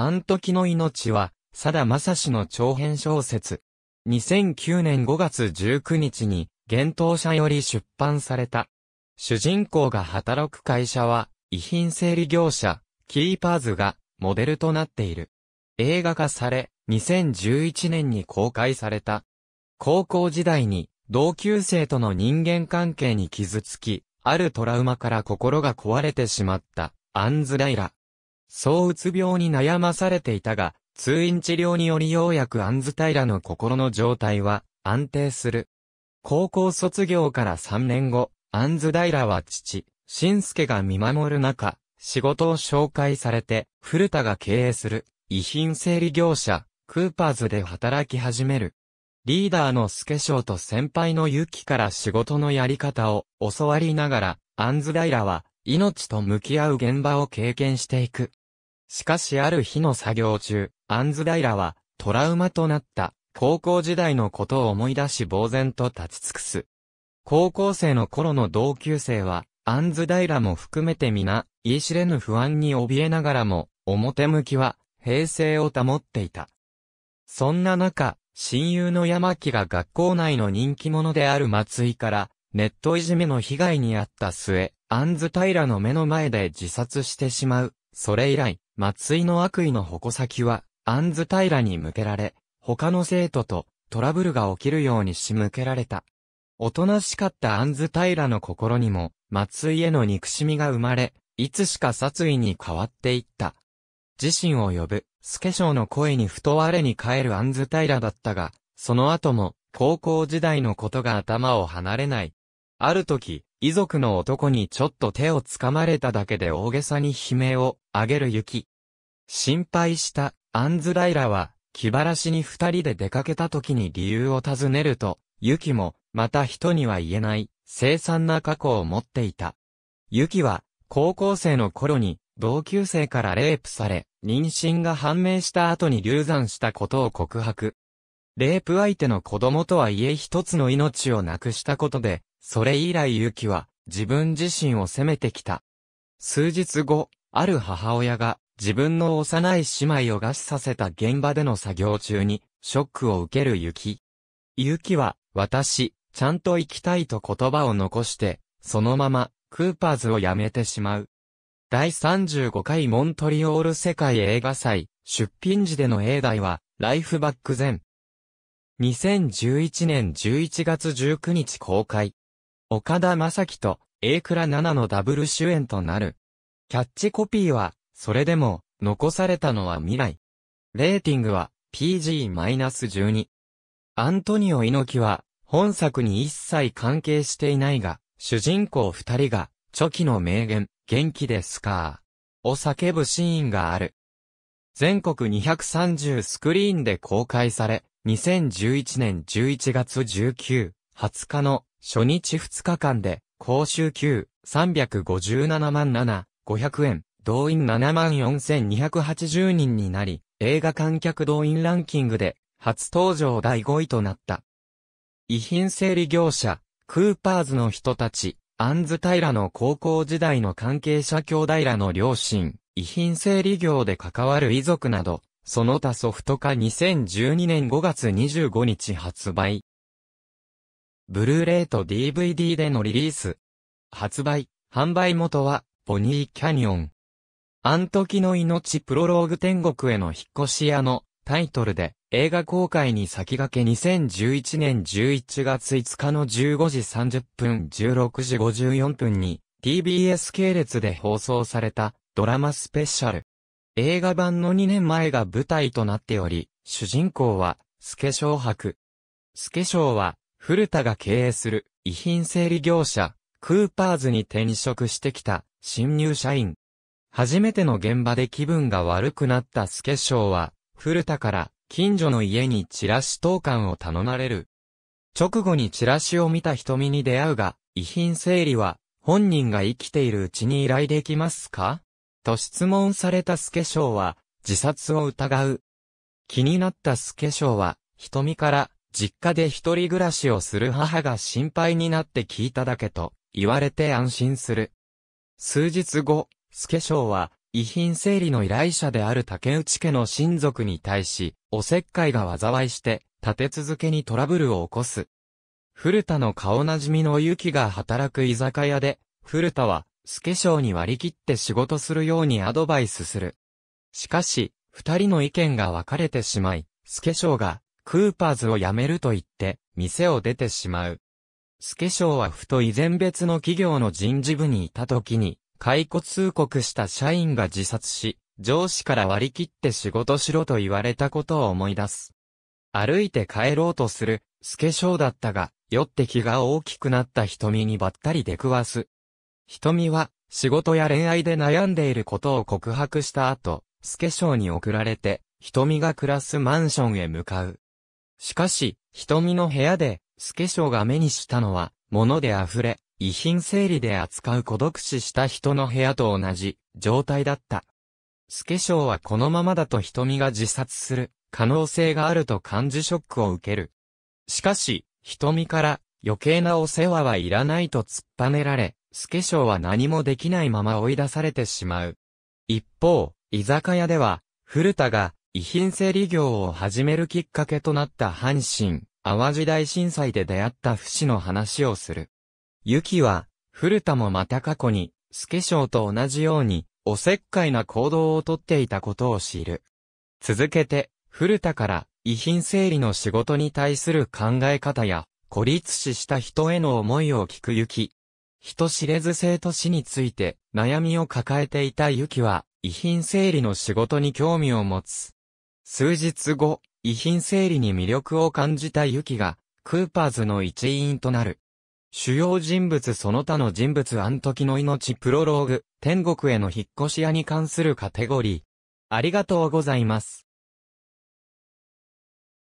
あん時の命は、さだまさしの長編小説。2009年5月19日に、幻冬舎より出版された。主人公が働く会社は、遺品整理業者、キーパーズが、モデルとなっている。映画化され、2011年に公開された。高校時代に、同級生との人間関係に傷つき、あるトラウマから心が壊れてしまった、アンズ・ライラ。そううつ病に悩まされていたが、通院治療によりようやくアンズ平の心の状態は安定する。高校卒業から3年後、アンズ平は父、新助が見守る中、仕事を紹介されて、古田が経営する遺品整理業者、クーパーズで働き始める。リーダーの助翔と先輩のユキから仕事のやり方を教わりながら、アンズ平は命と向き合う現場を経験していく。しかしある日の作業中、アンズダイラはトラウマとなった高校時代のことを思い出し呆然と立ち尽くす。高校生の頃の同級生は、アンズダイラも含めて皆、言い知れぬ不安に怯えながらも、表向きは平静を保っていた。そんな中、親友の山木が学校内の人気者である松井から、ネットいじめの被害に遭った末、アンズ・タイラの目の前で自殺してしまうそれ以来、松井の悪意の矛先は、安津平に向けられ、他の生徒とトラブルが起きるように仕向けられた。おとなしかった安津平の心にも、松井への憎しみが生まれ、いつしか殺意に変わっていった。自身を呼ぶ、スケショウの声にふと我に返る安津平だったが、その後も、高校時代のことが頭を離れない。ある時、遺族の男にちょっと手をつかまれただけで大げさに悲鳴を上げる雪。心配したアンズライラは気晴らしに二人で出かけた時に理由を尋ねると、雪も、また人には言えない、凄惨な過去を持っていた。雪は、高校生の頃に、同級生からレイプされ、妊娠が判明した後に流産したことを告白。レイプ相手の子供とはいえ一つの命をなくしたことで、それ以来ユキは自分自身を責めてきた。数日後、ある母親が自分の幼い姉妹を餓死させた現場での作業中にショックを受けるユキ。ユキは私、ちゃんと生きたいと言葉を残して、そのままクーパーズを辞めてしまう。第35回モントリオール世界映画祭出品時での映題はライフバック前。2011年11月19日公開。岡田正樹と A 倉七のダブル主演となる。キャッチコピーは、それでも、残されたのは未来。レーティングは、PG-12。アントニオ猪木は、本作に一切関係していないが、主人公二人が、チョキの名言、元気ですかを叫ぶシーンがある。全国230スクリーンで公開され、2011年11月19、20日の初日2日間で、公衆級357万7、500円、動員7万4280人になり、映画観客動員ランキングで、初登場第5位となった。遺品整理業者、クーパーズの人たち、アンズタイラの高校時代の関係者兄弟らの両親、遺品整理業で関わる遺族など、その他ソフト化2012年5月25日発売。ブルーレイと DVD でのリリース。発売、販売元は、ポニーキャニオン。あんキの命プロローグ天国への引っ越し屋のタイトルで映画公開に先駆け2011年11月5日の15時30分16時54分に TBS 系列で放送されたドラマスペシャル。映画版の2年前が舞台となっており、主人公は、スケショウ博。スケショウは、古田が経営する遺品整理業者、クーパーズに転職してきた新入社員。初めての現場で気分が悪くなったスケショウは、古田から近所の家にチラシ投函を頼まれる。直後にチラシを見た瞳に出会うが、遺品整理は本人が生きているうちに依頼できますかと質問されたスケショウは自殺を疑う。気になったスケショウは瞳から実家で一人暮らしをする母が心配になって聞いただけと言われて安心する。数日後、助ウは遺品整理の依頼者である竹内家の親族に対し、おせっかいが災いして立て続けにトラブルを起こす。古田の顔なじみのゆきが働く居酒屋で、古田は、スケショウに割り切って仕事するようにアドバイスする。しかし、二人の意見が分かれてしまい、助ウがクーパーズを辞めると言って、店を出てしまう。スケショーはふと以前別の企業の人事部にいた時に、解雇通告した社員が自殺し、上司から割り切って仕事しろと言われたことを思い出す。歩いて帰ろうとする、スケショーだったが、酔って気が大きくなった瞳にばったり出くわす。瞳は、仕事や恋愛で悩んでいることを告白した後、スケショーに送られて、瞳が暮らすマンションへ向かう。しかし、瞳の部屋で、スケショが目にしたのは、物で溢れ、遺品整理で扱う孤独死した人の部屋と同じ状態だった。スケショはこのままだと瞳が自殺する可能性があると感じショックを受ける。しかし、瞳から余計なお世話はいらないと突っぱねられ、スケショは何もできないまま追い出されてしまう。一方、居酒屋では、古田が遺品整理業を始めるきっかけとなった阪神、淡路大震災で出会った不死の話をする。ゆきは、古田もまた過去に、スケショウと同じように、おせっかいな行動をとっていたことを知る。続けて、古田から、遺品整理の仕事に対する考え方や、孤立死した人への思いを聞く雪人知れず生と死について、悩みを抱えていたゆきは、遺品整理の仕事に興味を持つ。数日後、遺品整理に魅力を感じたユキが、クーパーズの一員となる。主要人物その他の人物あん時の命プロローグ、天国への引っ越し屋に関するカテゴリー。ありがとうございます。